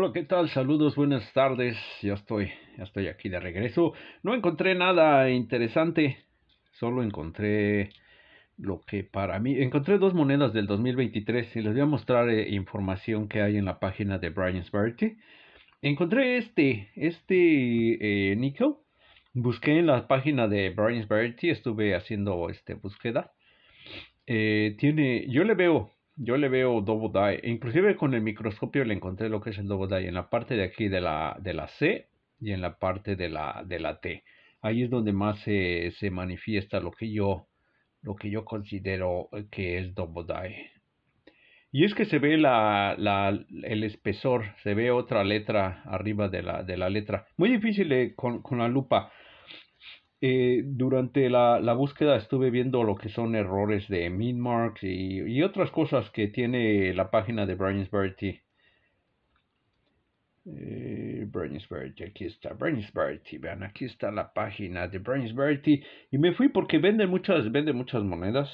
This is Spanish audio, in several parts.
Hola, ¿qué tal? Saludos, buenas tardes. Ya estoy, estoy aquí de regreso. No encontré nada interesante, solo encontré lo que para mí encontré dos monedas del 2023 y les voy a mostrar eh, información que hay en la página de Brian's Sparty. Encontré este, este eh, Busqué en la página de Brian's Sparty, estuve haciendo este búsqueda. Eh, tiene, yo le veo yo le veo double die. Inclusive con el microscopio le encontré lo que es el double die en la parte de aquí de la, de la C y en la parte de la, de la T. Ahí es donde más se, se manifiesta lo que yo lo que yo considero que es double die. Y es que se ve la, la, el espesor, se ve otra letra arriba de la, de la letra. Muy difícil eh, con, con, la lupa eh, durante la, la, búsqueda estuve viendo lo que son errores de minmarks y, y otras cosas que tiene la página de Brian's Verity. Eh, Brains aquí está Brains Verity, vean, aquí está la página de Brains Verity y me fui porque vende muchas, vende muchas monedas,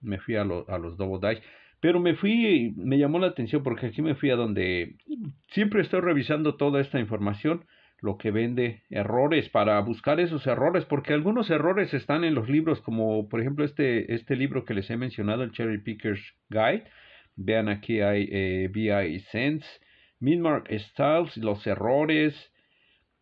me fui a, lo, a los Double Dice, pero me fui, me llamó la atención porque aquí me fui a donde siempre estoy revisando toda esta información lo que vende errores, para buscar esos errores, porque algunos errores están en los libros, como por ejemplo este, este libro que les he mencionado, el Cherry Picker's Guide. Vean aquí hay eh, BI Sense, Midmark Styles, los errores.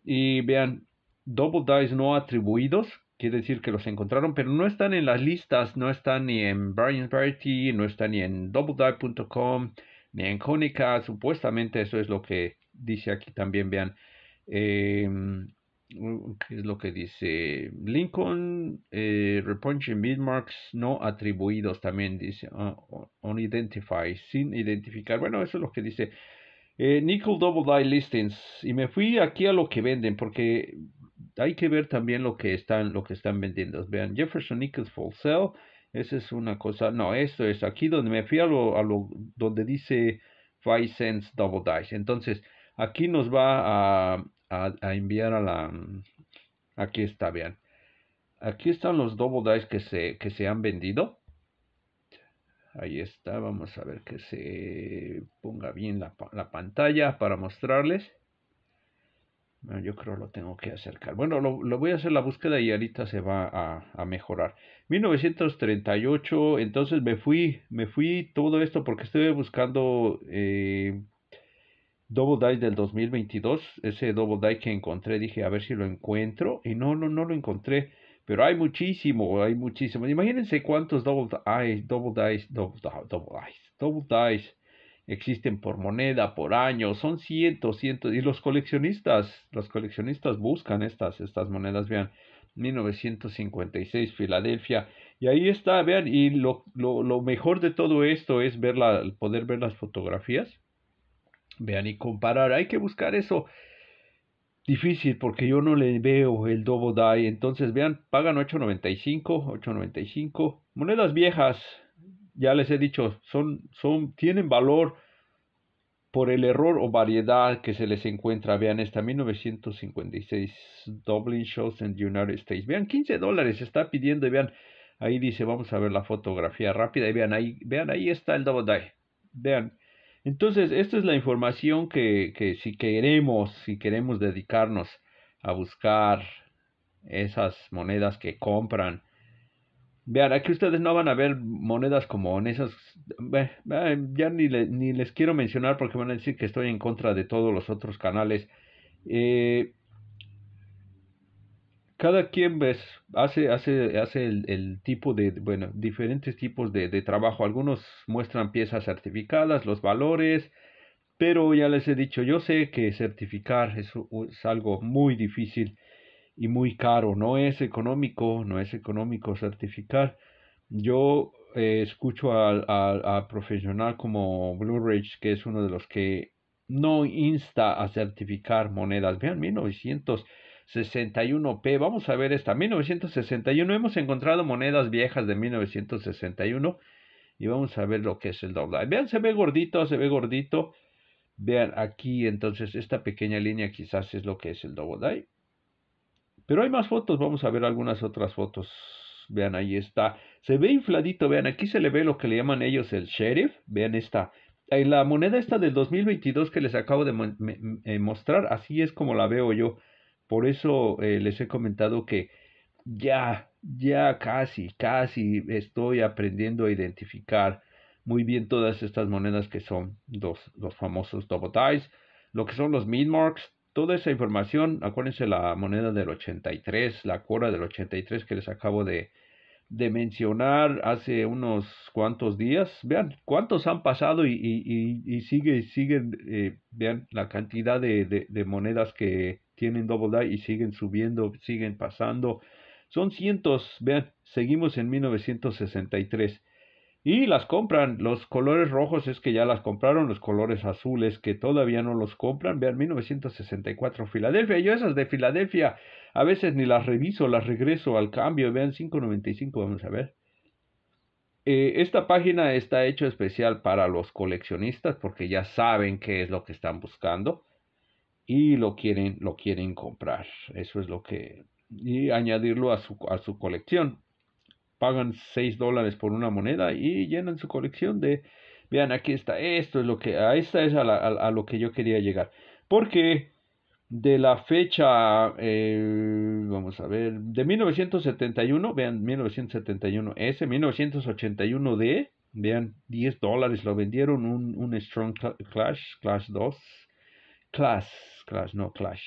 Y vean, Double Dice no atribuidos, quiere decir que los encontraron, pero no están en las listas, no están ni en Brian's Variety, no están ni en DoubleDie.com, ni en Konica. Supuestamente eso es lo que dice aquí también, vean. Em, ¿Qué es lo que dice? Lincoln, eh, Repunching Bitmarks no atribuidos también dice, Unidentified, unidentify, sin identificar. Bueno, eso es lo que dice. Eh, nickel Double Die Listings. Y me fui aquí a lo que venden, porque hay que ver también lo que están, lo que están vendiendo. Vean, Jefferson Nickel Full Sell. Esa es una cosa. No, esto es aquí donde me fui a lo, a lo donde dice 5 cents double dice. Entonces, aquí nos va a a, enviar a la... Aquí está, vean. Aquí están los Double Dice que se, que se han vendido. Ahí está, vamos a ver que se ponga bien la, pantalla para mostrarles. yo creo lo tengo que acercar. Bueno, lo, voy a hacer la búsqueda y ahorita se va a, a, mejorar. 1938, entonces me fui, me fui todo esto porque estuve buscando eh, Double Dice del 2022, ese Double Dice que encontré, dije a ver si lo encuentro y no, no, no lo encontré, pero hay muchísimo, hay muchísimo. Imagínense cuántos Double Dice, Double Dice, Double, double Double existen por moneda, por año, son cientos, cientos, y los coleccionistas, los coleccionistas buscan estas, estas monedas, vean, 1956, Filadelfia, y ahí está, vean, y lo, lo, lo mejor de todo esto es poder ver las fotografías Vean y comparar, hay que buscar eso. Difícil porque yo no le veo el Double Die. Entonces, vean, pagan 8.95, 8.95. Monedas viejas, ya les he dicho, son, son, tienen valor por el error o variedad que se les encuentra. Vean esta 1956 Dublin Shows in United States. Vean 15 dólares está pidiendo vean ahí dice vamos a ver la fotografía rápida y vean ahí vean ahí está el double die. Vean entonces, esta es la información que, si queremos, si queremos dedicarnos a buscar esas monedas que compran, Vean, aquí ustedes no van a ver monedas como en esas... ya ni, ni, les quiero mencionar porque van a decir que estoy en contra de todos los otros canales. Eh, cada quien ves, hace, hace, hace el, el, tipo de, bueno, diferentes tipos de, de, trabajo. Algunos muestran piezas certificadas, los valores, pero ya les he dicho, yo sé que certificar es, algo muy difícil y muy caro. No es económico, no es económico certificar. Yo eh, escucho al a, profesional como Blue Ridge, que es uno de los que no insta a certificar monedas. Vean, 1900 61P. Vamos a ver esta. 1961. Hemos encontrado monedas viejas de 1961. Y vamos a ver lo que es el dólar. Vean, se ve gordito, se ve gordito. Vean, aquí entonces esta pequeña línea quizás es lo que es el Double die Pero hay más fotos, vamos a ver algunas otras fotos. Vean, ahí está. Se ve infladito, vean, aquí se le ve lo que le llaman ellos el sheriff. Vean esta. Eh, la moneda esta del 2022 que les acabo de eh, mostrar, así es como la veo yo. Por eso eh, les he comentado que ya, ya casi, casi estoy aprendiendo a identificar muy bien todas estas monedas que son los, famosos double lo que son los min marks, toda esa información, acuérdense la moneda del 83, la cora del 83 que les acabo de, de mencionar hace unos cuantos días. Vean cuántos han pasado y, y, y sigue, eh, vean la cantidad de, monedas que tienen Double Die y siguen subiendo, siguen pasando. Son cientos, vean, seguimos en 1963. Y las compran, los colores rojos es que ya las compraron, los colores azules que todavía no los compran. Vean, 1964, Filadelfia. Yo esas de Filadelfia a veces ni las reviso, las regreso al cambio. Vean 5.95, vamos a ver. Eh, esta página está hecha especial para los coleccionistas porque ya saben qué es lo que están buscando y lo quieren, lo quieren comprar. Eso es lo que... Y añadirlo a su, a su colección. Pagan 6 dólares por una moneda y llenan su colección de... Vean, aquí está, esto es lo que... A esta es a lo que yo quería llegar. Porque de la fecha, eh, vamos a ver, de 1971, vean, 1971 S, 1981 D, vean, 10 dólares lo vendieron, un, un Strong Clash, Clash 2, Clash, Clash, no Clash.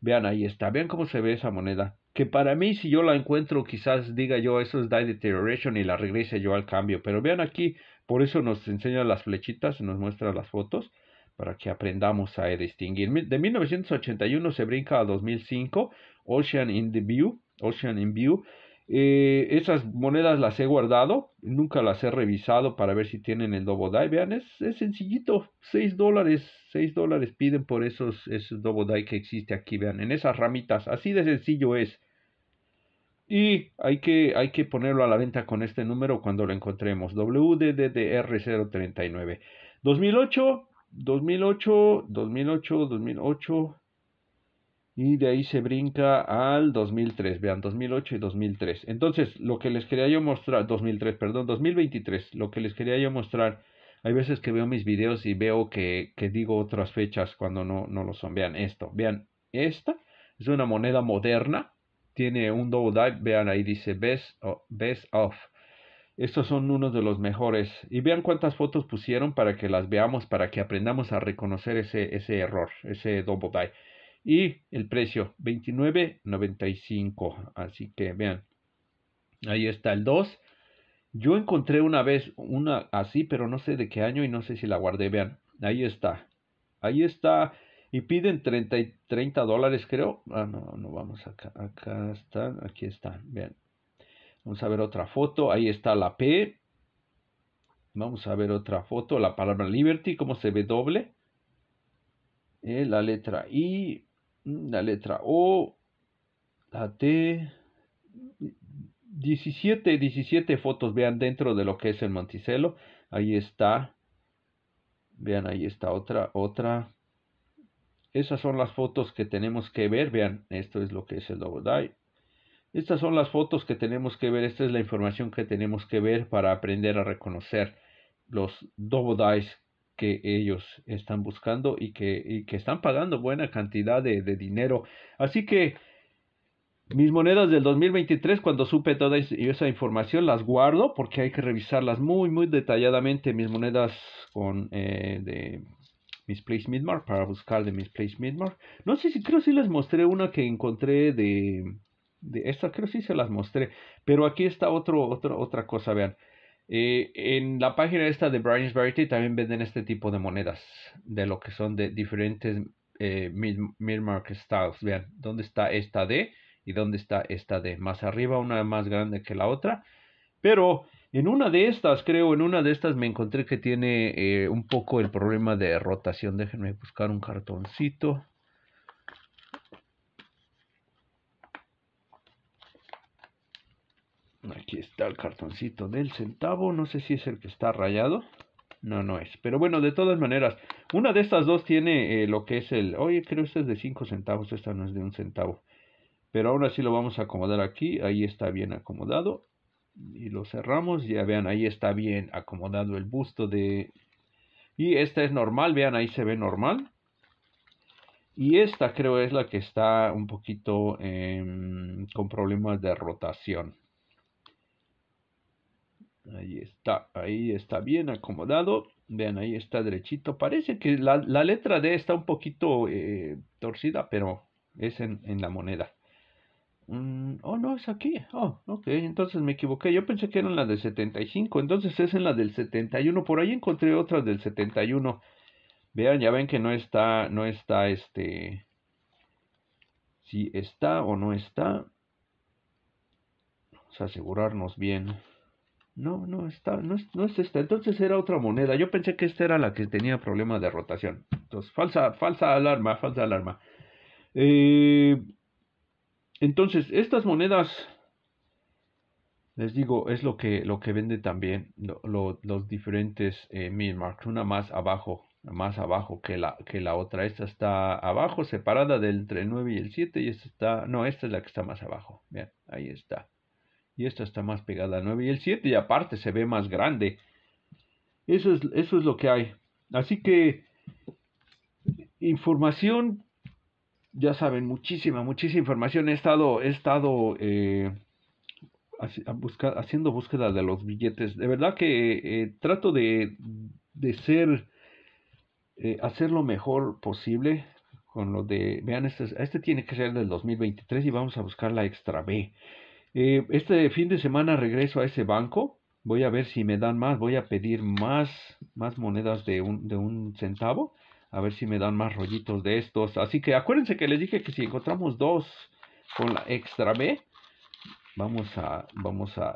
Vean, ahí está, vean cómo se ve esa moneda. Que para mí, si yo la encuentro, quizás diga yo, eso es Die Deterioration y la regrese yo al cambio. Pero vean aquí, por eso nos enseña las flechitas, nos muestra las fotos para que aprendamos a distinguir. De 1981 se brinca a 2005, Ocean in the View, Ocean in View. Eh, esas monedas las he guardado, nunca las he revisado para ver si tienen el Double Vean, es, sencillito, 6 dólares, 6 dólares piden por esos, esos Double Die que existe aquí, vean, en esas ramitas, así de sencillo es. Y hay que, hay que ponerlo a la venta con este número cuando lo encontremos, wdddr 039 2008, 2008, 2008, 2008. Y de ahí se brinca al 2003. Vean, 2008 y 2003. Entonces, lo que les quería yo mostrar, 2003, perdón, 2023, lo que les quería yo mostrar. Hay veces que veo mis videos y veo que, digo otras fechas cuando no, lo son. Vean esto. Vean, esta es una moneda moderna. Tiene un double dive. Vean, ahí dice Best of. Estos son unos de los mejores. Y vean cuántas fotos pusieron para que las veamos, para que aprendamos a reconocer ese, ese error, ese double die. Y el precio, 29.95. Así que vean, ahí está el 2. Yo encontré una vez una así, pero no sé de qué año y no sé si la guardé. Vean, ahí está. Ahí está. Y piden 30, 30 dólares, creo. Ah, no, no vamos acá. Acá están. Aquí están. Vean, Vamos a ver otra foto. Ahí está la P. Vamos a ver otra foto. La palabra liberty, cómo se ve doble. Eh, la letra I, mm, la letra O, la T. 17, 17 fotos, vean dentro de lo que es el Monticello. Ahí está. Vean, ahí está otra, otra. Esas son las fotos que tenemos que ver. Vean, esto es lo que es el die, estas son las fotos que tenemos que ver, esta es la información que tenemos que ver para aprender a reconocer los double dice que ellos están buscando y que, y que están pagando buena cantidad de, dinero. Así que mis monedas del 2023, cuando supe toda esa información, las guardo porque hay que revisarlas muy, muy detalladamente. Mis monedas con, eh, de de place Midmark para buscar de mis place Midmark. No sé si creo si les mostré una que encontré de de estas creo que sí se las mostré, pero aquí está otro, otro otra cosa, vean. Eh, en la página esta de Brian's Variety también venden este tipo de monedas, de lo que son de diferentes eh, mid-market styles. Vean, ¿dónde está esta D y dónde está esta D? Más arriba, una más grande que la otra. Pero en una de estas, creo, en una de estas me encontré que tiene eh, un poco el problema de rotación. Déjenme buscar un cartoncito. Aquí está el cartoncito del centavo. No sé si es el que está rayado. No, no es. Pero bueno, de todas maneras, una de estas dos tiene eh, lo que es el... Oye, creo que este es de 5 centavos, esta no es de un centavo. Pero ahora así lo vamos a acomodar aquí. Ahí está bien acomodado. Y lo cerramos. Ya vean, ahí está bien acomodado el busto de... Y esta es normal, vean, ahí se ve normal. Y esta creo es la que está un poquito em, con problemas de rotación. Ahí está, ahí está bien acomodado. Vean, ahí está derechito. Parece que la, letra D está un poquito eh, torcida, pero es en, la moneda. Mm, oh, no, es aquí. Oh, ok, entonces me equivoqué. Yo pensé que era en la del 75, entonces es en la del 71. Por ahí encontré otra del 71. Vean, ya ven que no está, no está este... Si está o no está. Vamos a asegurarnos bien. No, no está, no es, no es esta. Entonces era otra moneda. Yo pensé que esta era la que tenía problemas de rotación. Entonces, falsa, falsa alarma, falsa alarma. Eh, entonces, estas monedas, les digo, es lo que, lo que vende también los diferentes eh, Una más abajo, más abajo que la, que la otra. Esta está abajo, separada del entre el 9 y el 7. Y esta está, no, esta es la que está más abajo. Bien, ahí está. Y esta está más pegada a 9 y el 7 y aparte se ve más grande. Eso es, eso es lo que hay. Así que información, ya saben, muchísima, muchísima información. He estado, he estado eh, haciendo búsqueda de los billetes. De verdad que eh, trato de, ser, eh, hacer lo mejor posible con lo de, vean, este, este tiene que ser del 2023 y vamos a buscar la extra B. Eh, este fin de semana regreso a ese banco. Voy a ver si me dan más. Voy a pedir más, más monedas de un, de un centavo. A ver si me dan más rollitos de estos. Así que acuérdense que les dije que si encontramos dos con la extra B, vamos a, vamos a,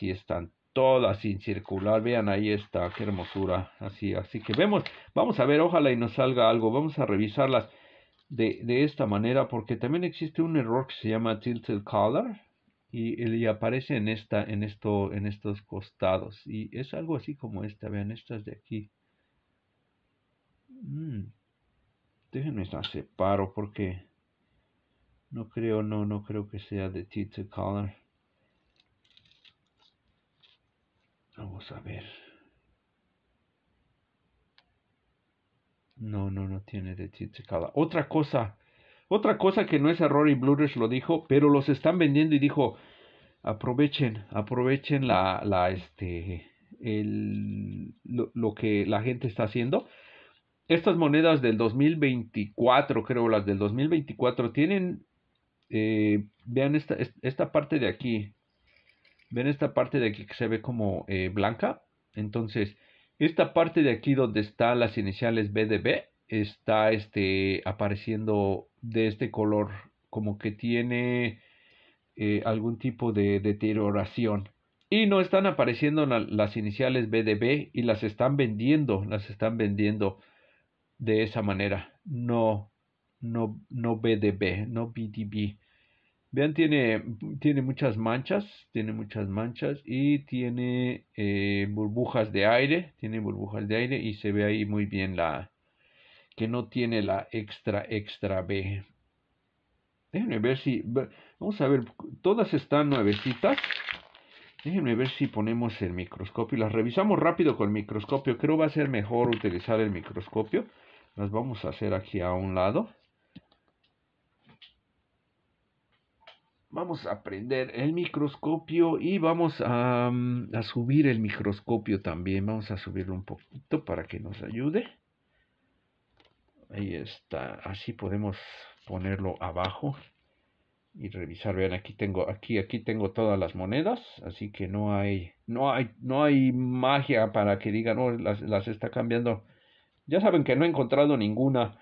están todas sin circular, vean ahí está, qué hermosura, así, así que vemos, vamos a ver, ojalá y nos salga algo, vamos a revisarlas de, de esta manera, porque también existe un error que se llama tilted color, y, aparece en esta, en esto, en estos costados. Y es algo así como esta, vean, estas de aquí. Mm. Déjenme esta separo porque no creo, no, no creo que sea de Tito Color. Vamos a ver. No, no, no tiene de Color. Otra cosa otra cosa que no es error y Blueridge lo dijo, pero los están vendiendo y dijo, aprovechen, aprovechen la, este, lo, que la gente está haciendo. Estas monedas del 2024, creo las del 2024, tienen, eh, vean esta, parte de aquí, ven esta parte de aquí que se ve como eh, blanca. Entonces, esta parte de aquí donde están las iniciales BDB, está este, apareciendo de este color, como que tiene eh, algún tipo de deterioración. Y no están apareciendo las iniciales BDB y las están vendiendo, las están vendiendo de esa manera. No, no, no BDB, no BDB. Vean, tiene, tiene muchas manchas, tiene muchas manchas y tiene eh, burbujas de aire, tiene burbujas de aire y se ve ahí muy bien la, que no tiene la extra extra B. Déjenme ver si... Vamos a ver, todas están nuevecitas. Déjenme ver si ponemos el microscopio. Las revisamos rápido con el microscopio. Creo va a ser mejor utilizar el microscopio. Las vamos a hacer aquí a un lado. Vamos a prender el microscopio y vamos a, mm, a subir el microscopio también. Vamos a subirlo un poquito para que nos ayude. Ahí está, así podemos ponerlo abajo y revisar. Vean, aquí tengo, aquí, aquí tengo todas las monedas, así que no hay, no hay, no hay magia para que digan, oh, las, las está cambiando. Ya saben que no he encontrado ninguna,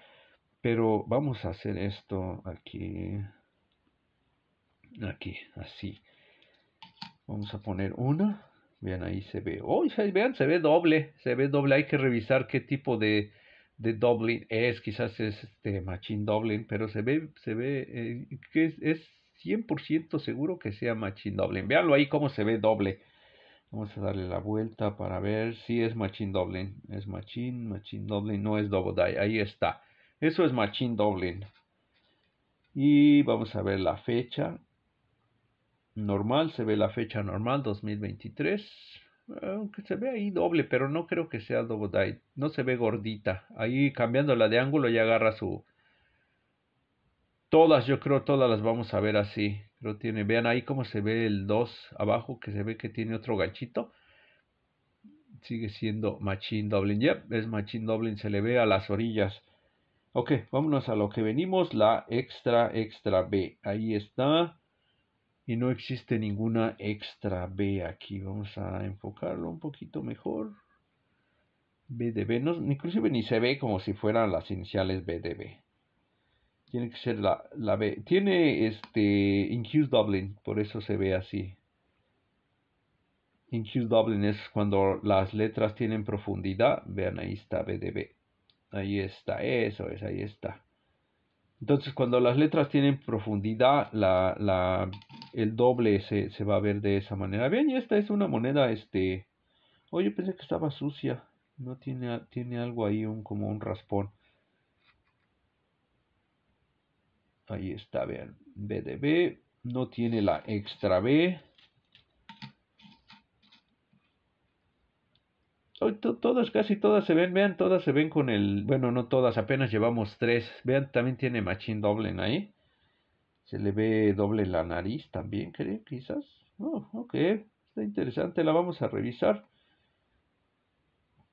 pero vamos a hacer esto aquí, aquí, así. Vamos a poner una. Vean, ahí se ve. Oh, vean, se ve doble. Se ve doble. Hay que revisar qué tipo de, de Dublin es, quizás es este Machine Dublin, pero se ve, se ve eh, que es, 100% seguro que sea Machine Dublin. Veanlo ahí cómo se ve doble. Vamos a darle la vuelta para ver si es Machine Dublin. Es Machine, Machine Dublin, no es Double Die. Ahí está. Eso es Machine Dublin. Y vamos a ver la fecha. Normal, se ve la fecha normal 2023 aunque se ve ahí doble, pero no creo que sea doble No se ve gordita. Ahí cambiándola de ángulo ya agarra su. Todas, yo creo, todas las vamos a ver así. Pero tiene. Vean ahí cómo se ve el 2 abajo, que se ve que tiene otro ganchito. Sigue siendo Machine Doblin. Yep, es Machine Doblin, se le ve a las orillas. Ok, vámonos a lo que venimos. La extra, extra B. Ahí está y no existe ninguna extra B aquí. Vamos a enfocarlo un poquito mejor. B de B, inclusive ni se ve como si fueran las iniciales B B. Tiene que ser la, la B. Tiene este Incuse Dublin, por eso se ve así. Incuse Dublin es cuando las letras tienen profundidad. Vean, ahí está B B. Ahí está, eso es, ahí está. Entonces, cuando las letras tienen profundidad, la, la, el doble se, va a ver de esa manera. Bien, y esta es una moneda, este... Oye, oh, pensé que estaba sucia. No tiene, tiene algo ahí, un, como un raspón. Ahí está, vean. BDB no tiene la extra B. todas, casi todas se ven, vean, todas se ven con el, bueno, no todas, apenas llevamos tres. Vean, también tiene machín doble en ahí. Se le ve doble la nariz también, creo, quizás. Oh, ok, está interesante, la vamos a revisar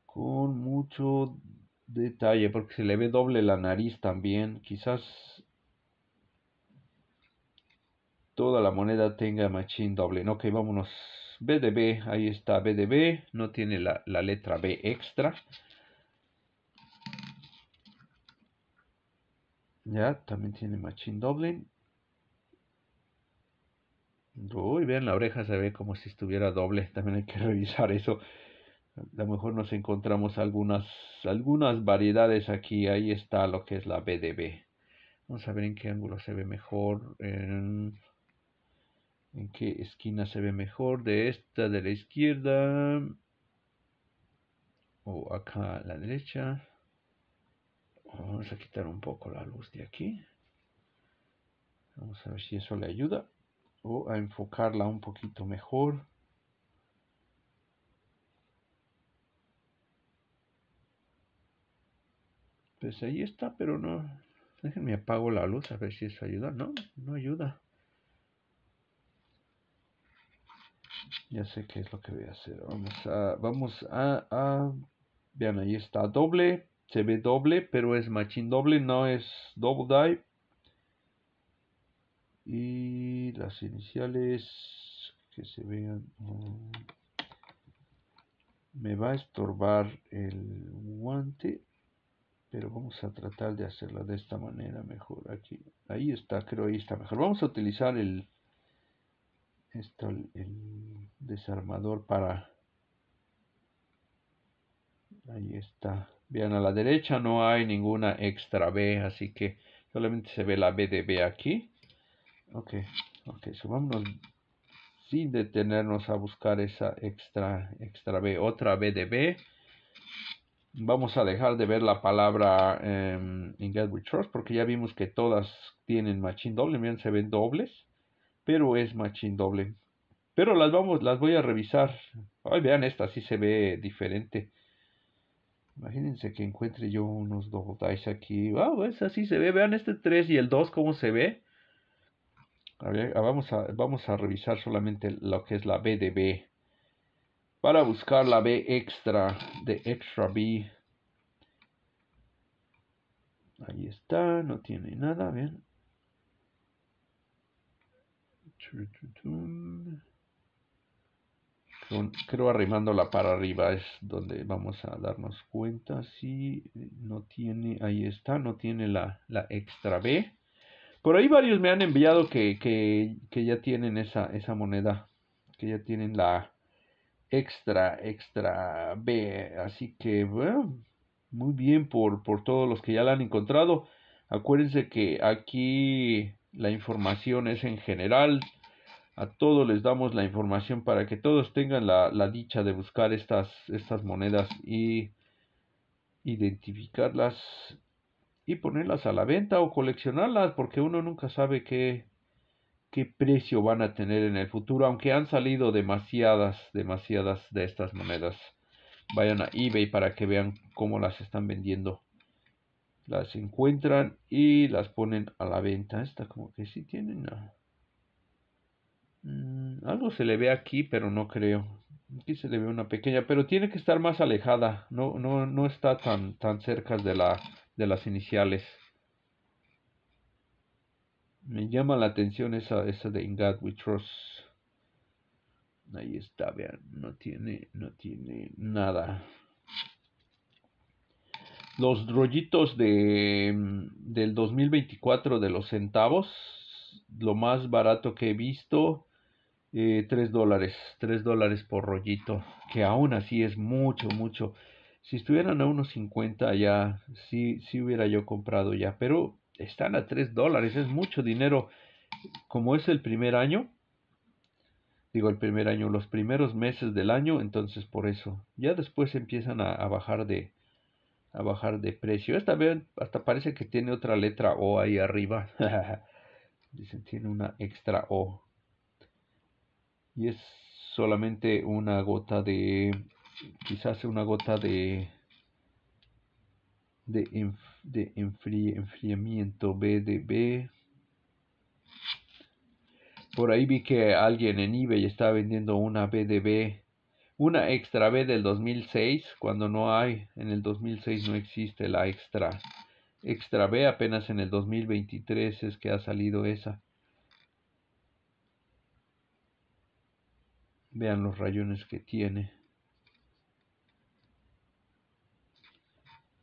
con mucho detalle, porque se le ve doble la nariz también. Quizás toda la moneda tenga machín doble. Ok, vámonos BDB, ahí está BDB, no tiene la, letra B extra. Ya, también tiene Machine Doblin. Uy, vean la oreja, se ve como si estuviera doble. También hay que revisar eso. A lo mejor nos encontramos algunas, algunas variedades aquí. Ahí está lo que es la BDB. Vamos a ver en qué ángulo se ve mejor. En... ¿En qué esquina se ve mejor? De esta, de la izquierda. O acá a la derecha. Vamos a quitar un poco la luz de aquí. Vamos a ver si eso le ayuda. O a enfocarla un poquito mejor. Pues ahí está, pero no. Déjenme apago la luz a ver si eso ayuda. No, no ayuda. Ya sé qué es lo que voy a hacer. Vamos a... Vamos a, Vean, ahí está doble. Se ve doble, pero es machine doble, no es double dive. Y las iniciales que se vean. Mm, me va a estorbar el guante. Pero vamos a tratar de hacerla de esta manera mejor. Aquí, ahí está, creo ahí está mejor. Vamos a utilizar el está el desarmador para ahí está vean a la derecha no hay ninguna extra B así que solamente se ve la B de B aquí ok ok subámonos sin detenernos a buscar esa extra extra B otra B de B vamos a dejar de ver la palabra en in trust porque ya vimos que todas tienen machine doble, miren se ven dobles pero es machine doble. Pero las vamos, las voy a revisar. Ay, vean esta, así se ve diferente. Imagínense que encuentre yo unos dos dice aquí. Wow, es así se ve. Vean este 3 y el 2 cómo se ve. Ah, vamos a, vamos a revisar solamente lo que es la B de B. Para buscar la B extra de extra B. Ahí está, no tiene nada, bien. Creo la para arriba es donde vamos a darnos cuenta si eh, no tiene, ahí está, no tiene la, extra B. Por ahí varios me han enviado que, ya tienen esa, esa, moneda, que ya tienen la extra, extra B. Así que, bueno, muy bien por, por todos los que ya la han encontrado. Acuérdense que aquí la información es en general a todos les damos la información para que todos tengan la, dicha de buscar estas, estas monedas y identificarlas y ponerlas a la venta o coleccionarlas porque uno nunca sabe qué, qué precio van a tener en el futuro, aunque han salido demasiadas, demasiadas de estas monedas. Vayan a eBay para que vean cómo las están vendiendo. Las encuentran y las ponen a la venta. Esta como que sí tienen... Mm, algo se le ve aquí, pero no creo. Aquí se le ve una pequeña, pero tiene que estar más alejada. No, no, no está tan, tan cerca de, la, de las iniciales. Me llama la atención esa, esa de In God We Ahí está, vean, no tiene, no tiene nada. Los rollitos de, mm, del 2024 de los centavos, lo más barato que he visto, 3 eh, dólares, 3 dólares por rollito, que aún así es mucho, mucho. Si estuvieran a unos 50 ya, sí, hubiera yo comprado ya, pero están a 3 dólares, es mucho dinero. Como es el primer año, digo el primer año, los primeros meses del año, entonces por eso. Ya después empiezan a, bajar de a bajar de precio. Esta vez hasta parece que tiene otra letra O ahí arriba. Dicen tiene una extra O y es solamente una gota de quizás una gota de de, de enfriamiento BDB por ahí vi que alguien en eBay estaba vendiendo una BDB una extra B del 2006 cuando no hay en el 2006 no existe la extra extra B apenas en el 2023 es que ha salido esa Vean los rayones que tiene.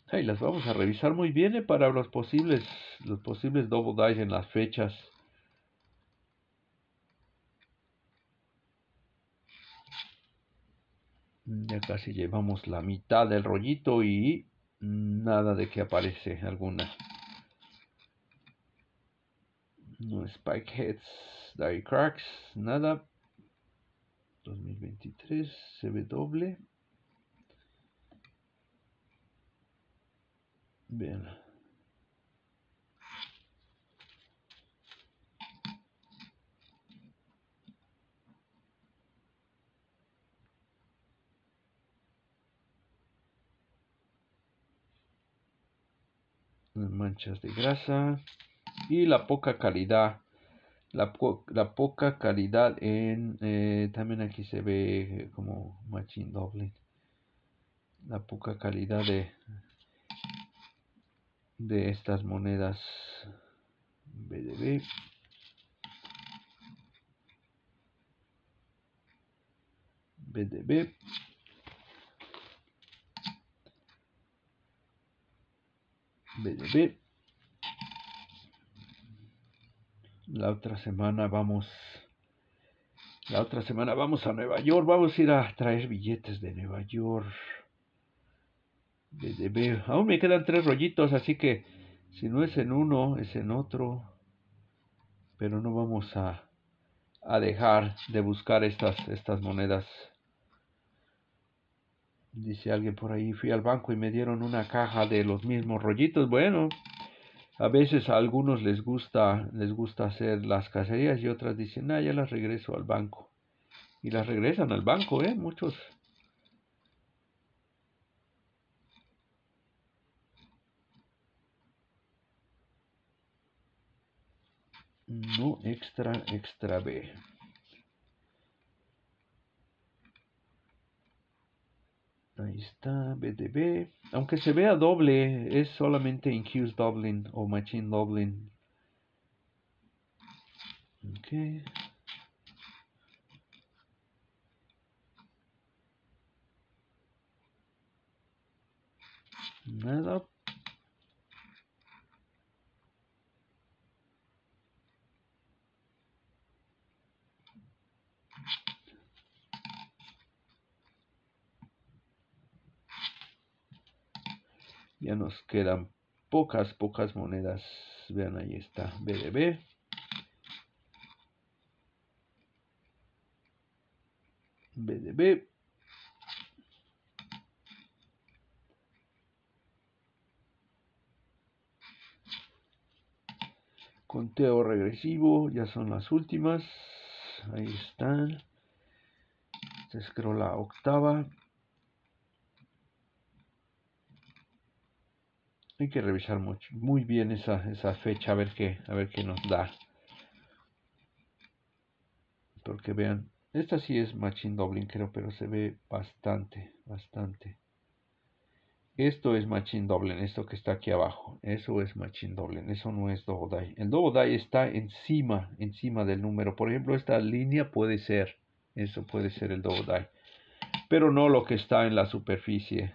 Ahí las vamos a revisar muy bien eh, para los posibles, los posibles double dice en las fechas. Mm, ya casi llevamos la mitad del rollito y nada de que aparece alguna. No Spike Heads, Die Cracks, nada. 2023 CW Las manchas de grasa y la poca calidad la, la poca calidad en... Eh, también aquí se ve eh, como Machine Doubling. La poca calidad de, de estas monedas BDB. BDB. BDB. La otra semana vamos. La otra semana vamos a Nueva York. Vamos a ir a traer billetes de Nueva York. aún me quedan tres rollitos, así que si no es en uno, es en otro. Pero no vamos a, dejar de buscar estas, estas monedas. Dice alguien por ahí, fui al banco y me dieron una caja de los mismos rollitos. Bueno, a veces a algunos les gusta, les gusta hacer las cacerías y otras dicen, ah, ya las regreso al banco. Y las regresan al banco, ¿eh? Muchos. No extra, extra B. Ahí está, BDB. Aunque se vea doble, es solamente en Qs Dublin o Machine Dublin. Ok. Nada, Ya nos quedan pocas, pocas monedas. Vean, ahí está BDB. BDB. Conteo regresivo, ya son las últimas. Ahí están. Se escrola octava. hay que revisar muy bien esa, fecha a ver qué a ver qué nos da porque vean esta sí es machine doubling creo pero se ve bastante bastante esto es machine doubling esto que está aquí abajo eso es machine doubling eso no es double el double die está encima encima del número por ejemplo esta línea puede ser eso puede ser el double pero no lo que está en la superficie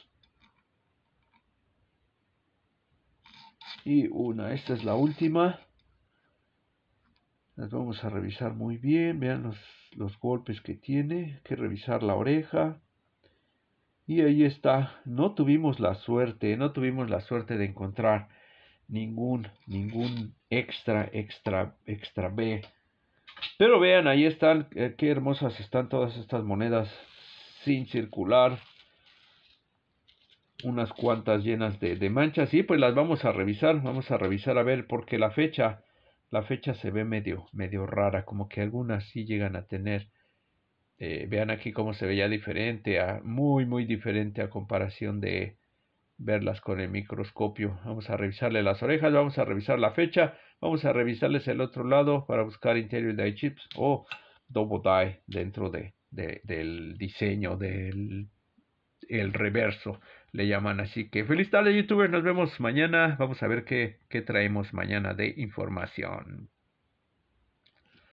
y una. Esta es la última. Las vamos a revisar muy bien. Vean los, los golpes que tiene. Hay que revisar la oreja. Y ahí está. No tuvimos la suerte. No tuvimos la suerte de encontrar ningún, ningún extra, extra, extra B. Pero vean, ahí están. Eh, qué hermosas están todas estas monedas sin circular unas cuantas llenas de, manchas y pues las vamos a revisar, vamos a revisar a ver porque la fecha, la fecha se ve medio, medio rara, como que algunas sí llegan a tener, eh, vean aquí cómo se veía diferente, muy muy diferente a comparación de verlas con el microscopio. Vamos a revisarle las orejas, vamos a revisar la fecha, vamos a revisarles el otro lado para buscar interior die chips o double die dentro de, del diseño del el reverso, le llaman. Así que feliz tarde, youtubers. Nos vemos mañana. Vamos a ver qué, qué traemos mañana de información.